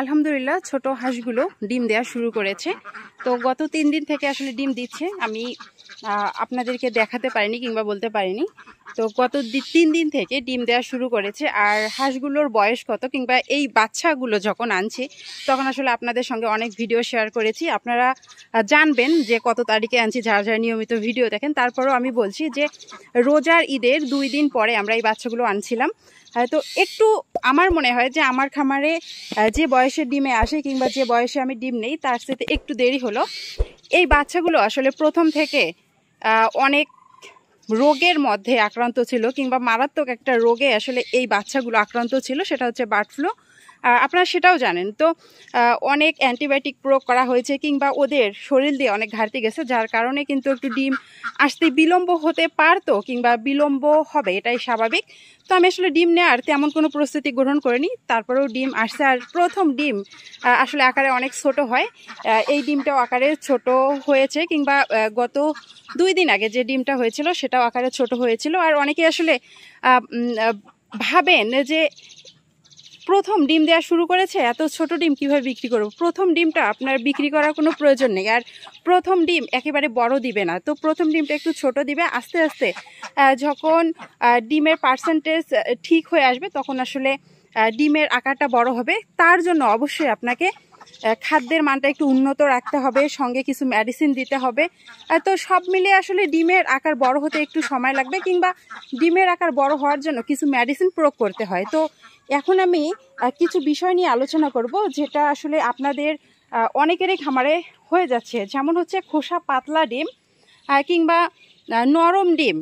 আলহামদুলিল্লাহ ছোট হাঁসগুলো ডিম দেওয়া শুরু করেছে তো গত তিন দিন থেকে আসলে ডিম দিচ্ছে আমি আপনাদেরকে দেখাতে পারিনি কিংবা বলতে পারিনি তো দিন তিন দিন থেকে ডিম দেওয়া শুরু করেছে আর হাঁসগুলোর বয়স কত কিংবা এই বাচ্চাগুলো যখন আনছি তখন আসলে আপনাদের সঙ্গে অনেক ভিডিও শেয়ার করেছি আপনারা জানবেন যে কত তারিখে আনছি যারা যারা নিয়মিত ভিডিও দেখেন তারপরও আমি বলছি যে রোজার ঈদের দুই দিন পরে আমরা এই বাচ্চাগুলো আনছিলাম তো একটু আমার মনে হয় যে আমার খামারে যে বয়সে ডিমে আসে কিংবা যে বয়সে আমি ডিম নেই তার সাথে একটু দেরি হলো এই বাচ্চাগুলো আসলে প্রথম থেকে অনেক রোগের মধ্যে আক্রান্ত ছিল কিংবা মারাত্মক একটা রোগে আসলে এই বাচ্চাগুলো আক্রান্ত ছিল সেটা হচ্ছে বার্ড ফ্লু আপনারা সেটাও জানেন তো অনেক অ্যান্টিবায়োটিক প্রয়োগ করা হয়েছে কিংবা ওদের শরীর দিয়ে অনেক ঘাটতি গেছে যার কারণে কিন্তু একটু ডিম আসতে বিলম্ব হতে পারতো কিংবা বিলম্ব হবে এটাই স্বাভাবিক তো আমি আসলে ডিম নেওয়ার তেমন কোনো প্রস্তুতি গ্রহণ করিনি তারপরেও ডিম আসছে আর প্রথম ডিম আসলে আকারে অনেক ছোট হয় এই ডিমটাও আকারে ছোট হয়েছে কিংবা গত দুই দিন আগে যে ডিমটা হয়েছিল সেটাও আকারে ছোট হয়েছিল আর অনেকে আসলে ভাবেন যে প্রথম ডিম দেওয়া শুরু করেছে এত ছোট ডিম কিভাবে বিক্রি করব প্রথম ডিমটা আপনার বিক্রি করার কোনো প্রয়োজন নেই আর প্রথম ডিম একেবারে বড় দিবে না তো প্রথম ডিমটা একটু ছোট দিবে আস্তে আস্তে যখন ডিমের পার্সেন্টেজ ঠিক হয়ে আসবে তখন আসলে ডিমের আকারটা বড় হবে তার জন্য অবশ্যই আপনাকে খাদ্যের মানটা একটু উন্নত রাখতে হবে সঙ্গে কিছু মেডিসিন দিতে হবে তো সব মিলে আসলে ডিমের আকার বড় হতে একটু সময় লাগবে কিংবা ডিমের আকার বড় হওয়ার জন্য কিছু মেডিসিন প্রয়োগ করতে হয় তো এখন আমি কিছু বিষয় নিয়ে আলোচনা করব যেটা আসলে আপনাদের অনেকেরই খামারে হয়ে যাচ্ছে যেমন হচ্ছে খোসা পাতলা ডিম কিংবা নরম ডিম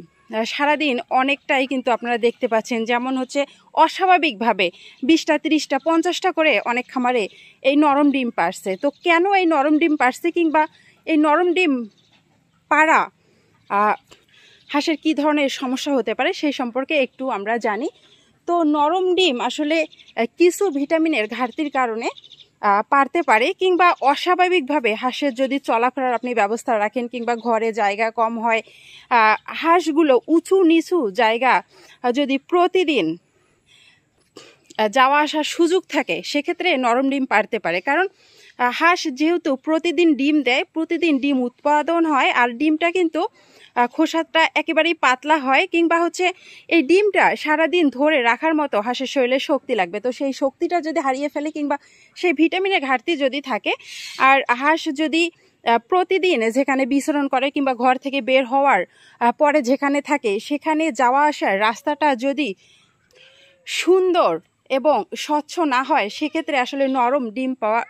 সারাদিন অনেকটাই কিন্তু আপনারা দেখতে পাচ্ছেন যেমন হচ্ছে অস্বাভাবিকভাবে বিশটা তিরিশটা পঞ্চাশটা করে অনেক খামারে এই নরম ডিম পারছে তো কেন এই নরম ডিম পারছে কিংবা এই নরম ডিম পাড়া হাঁসের কি ধরনের সমস্যা হতে পারে সেই সম্পর্কে একটু আমরা জানি তো নরম ডিম আসলে কিছু ভিটামিনের ঘাটতির কারণে পারতে পারে কিংবা অস্বাভাবিকভাবে হাঁসের যদি চলাফেরার আপনি ব্যবস্থা রাখেন কিংবা ঘরে জায়গা কম হয় হাঁসগুলো উঁচু নিচু জায়গা যদি প্রতিদিন যাওয়া আসার সুযোগ থাকে সেক্ষেত্রে নরম ডিম পারতে পারে কারণ হাঁস যেহেতু প্রতিদিন ডিম দেয় প্রতিদিন ডিম উৎপাদন হয় আর ডিমটা কিন্তু খোসাটা একেবারেই পাতলা হয় কিংবা হচ্ছে এই ডিমটা সারাদিন ধরে রাখার মতো হাঁসের শরীরে শক্তি লাগবে তো সেই শক্তিটা যদি হারিয়ে ফেলে কিংবা সেই ভিটামিনের ঘাটতি যদি থাকে আর হাঁস যদি প্রতিদিন যেখানে বিচরণ করে কিংবা ঘর থেকে বের হওয়ার পরে যেখানে থাকে সেখানে যাওয়া আসার রাস্তাটা যদি সুন্দর এবং স্বচ্ছ না হয় সেক্ষেত্রে আসলে নরম ডিম পাওয়া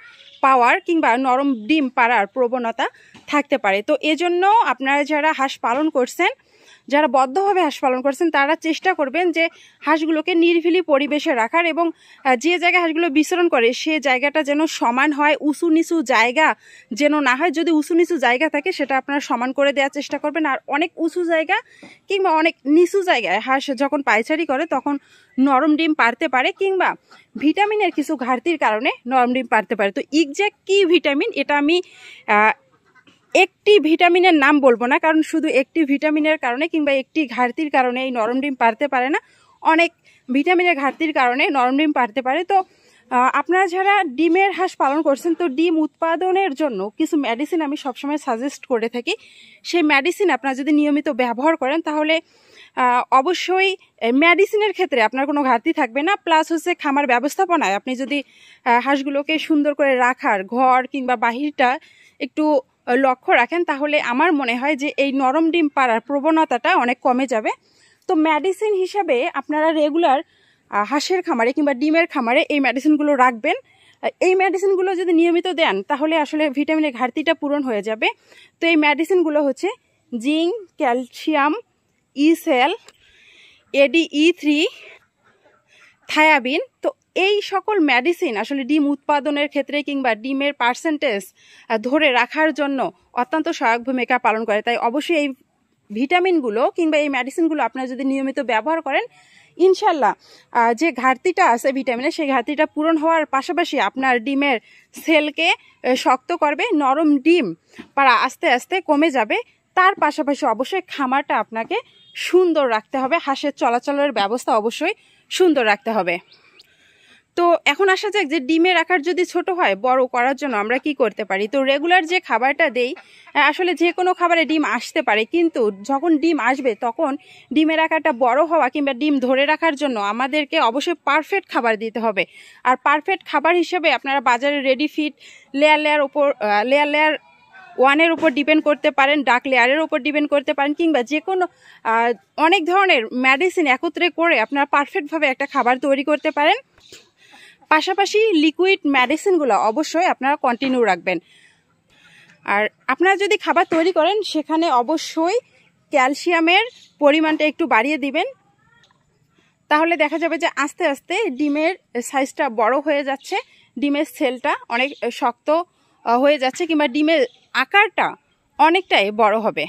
পাওয়ার কিংবা নরম ডিম পাড়ার প্রবণতা থাকতে পারে তো এজন্য আপনারা যারা হাঁস পালন করছেন যারা বদ্ধভাবে হাঁস পালন করছেন তারা চেষ্টা করবেন যে হাঁসগুলোকে নির্ভিলি পরিবেশে রাখার এবং যে জায়গায় হাঁসগুলো বিচরণ করে সে জায়গাটা যেন সমান হয় উঁচু নিচু জায়গা যেন না হয় যদি উঁচু নিচু জায়গা থাকে সেটা আপনারা সমান করে দেওয়ার চেষ্টা করবেন আর অনেক উঁচু জায়গা কিংবা অনেক নিচু জায়গায় হাঁস যখন পায়চারি করে তখন নরম ডিম পারতে পারে কিংবা ভিটামিনের কিছু ঘাটতির কারণে নরম ডিম পারতে পারে তো ইকজ্যাক্ট কী ভিটামিন এটা আমি একটি ভিটামিনের নাম বলবো না কারণ শুধু একটি ভিটামিনের কারণে কিংবা একটি ঘাটতির কারণে এই নরম ডিম পারতে পারে না অনেক ভিটামিনের ঘাটতির কারণে নরম ডিম পারতে পারে তো আপনারা যারা ডিমের হাঁস পালন করছেন তো ডিম উৎপাদনের জন্য কিছু মেডিসিন আমি সবসময় সাজেস্ট করে থাকি সেই মেডিসিন আপনারা যদি নিয়মিত ব্যবহার করেন তাহলে অবশ্যই মেডিসিনের ক্ষেত্রে আপনার কোনো ঘাটতি থাকবে না প্লাস হচ্ছে খামার ব্যবস্থাপনায় আপনি যদি হাঁসগুলোকে সুন্দর করে রাখার ঘর কিংবা বাহিরটা একটু লক্ষ্য রাখেন তাহলে আমার মনে হয় যে এই নরম ডিম পাড়ার প্রবণতাটা অনেক কমে যাবে তো মেডিসিন হিসাবে আপনারা রেগুলার হাঁসের খামারে কিংবা ডিমের খামারে এই মেডিসিনগুলো রাখবেন এই মেডিসিনগুলো যদি নিয়মিত দেন তাহলে আসলে ভিটামিনের ঘাটতিটা পূরণ হয়ে যাবে তো এই মেডিসিনগুলো হচ্ছে জিঙ্ক ক্যালসিয়াম ইসেল এডি ই থ্রি থায়াবিন তো এই সকল মেডিসিন আসলে ডিম উৎপাদনের ক্ষেত্রে কিংবা ডিমের পার্সেন্টেজ ধরে রাখার জন্য অত্যন্ত সহায়ক ভূমিকা পালন করে তাই অবশ্যই এই ভিটামিনগুলো কিংবা এই মেডিসিনগুলো আপনারা যদি নিয়মিত ব্যবহার করেন ইনশাল্লাহ যে ঘাটতিটা আছে ভিটামিনের সেই ঘাটতিটা পূরণ হওয়ার পাশাপাশি আপনার ডিমের সেলকে শক্ত করবে নরম ডিম পারা আস্তে আস্তে কমে যাবে তার পাশাপাশি অবশ্যই খামারটা আপনাকে সুন্দর রাখতে হবে হাঁসের চলাচলের ব্যবস্থা অবশ্যই সুন্দর রাখতে হবে তো এখন আসা যাক যে ডিমের আকার যদি ছোট হয় বড় করার জন্য আমরা কি করতে পারি তো রেগুলার যে খাবারটা দেই আসলে যে কোনো খাবারে ডিম আসতে পারে কিন্তু যখন ডিম আসবে তখন ডিমের আকারটা বড় হওয়া কিংবা ডিম ধরে রাখার জন্য আমাদেরকে অবশ্যই পারফেক্ট খাবার দিতে হবে আর পারফেক্ট খাবার হিসেবে আপনারা বাজারে রেডি ফিট লেয়ার লেয়ার ওপর লেয়ার লেয়ার ওয়ানের উপর ডিপেন্ড করতে পারেন ডাক লেয়ারের উপর ডিপেন্ড করতে পারেন কিংবা যে কোনো অনেক ধরনের মেডিসিন একত্রে করে আপনারা পারফেক্টভাবে একটা খাবার তৈরি করতে পারেন পাশাপাশি লিকুইড মেডিসিনগুলো অবশ্যই আপনারা কন্টিনিউ রাখবেন আর আপনারা যদি খাবার তৈরি করেন সেখানে অবশ্যই ক্যালসিয়ামের পরিমাণটা একটু বাড়িয়ে দিবেন তাহলে দেখা যাবে যে আস্তে আস্তে ডিমের সাইজটা বড় হয়ে যাচ্ছে ডিমের সেলটা অনেক শক্ত হয়ে যাচ্ছে কিংবা ডিমের আকারটা অনেকটাই বড় হবে